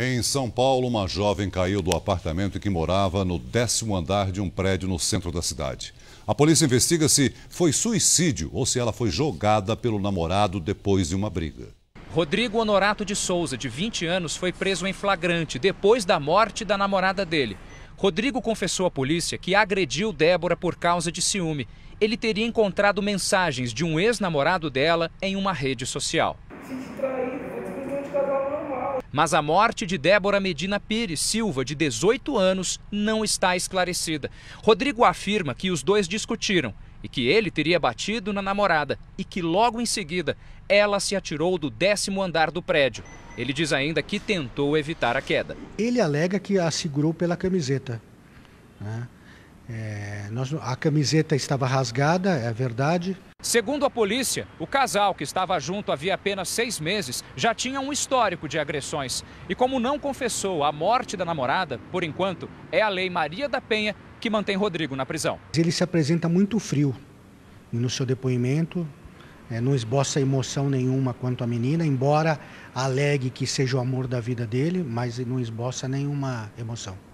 Em São Paulo, uma jovem caiu do apartamento em que morava no décimo andar de um prédio no centro da cidade. A polícia investiga se foi suicídio ou se ela foi jogada pelo namorado depois de uma briga. Rodrigo Honorato de Souza, de 20 anos, foi preso em flagrante depois da morte da namorada dele. Rodrigo confessou à polícia que agrediu Débora por causa de ciúme. Ele teria encontrado mensagens de um ex-namorado dela em uma rede social. Mas a morte de Débora Medina Pires Silva, de 18 anos, não está esclarecida. Rodrigo afirma que os dois discutiram e que ele teria batido na namorada e que logo em seguida ela se atirou do décimo andar do prédio. Ele diz ainda que tentou evitar a queda. Ele alega que a segurou pela camiseta. Né? É, nós, a camiseta estava rasgada, é verdade. Segundo a polícia, o casal que estava junto havia apenas seis meses já tinha um histórico de agressões. E como não confessou a morte da namorada, por enquanto, é a lei Maria da Penha que mantém Rodrigo na prisão. Ele se apresenta muito frio no seu depoimento, é, não esboça emoção nenhuma quanto à menina, embora alegue que seja o amor da vida dele, mas não esboça nenhuma emoção.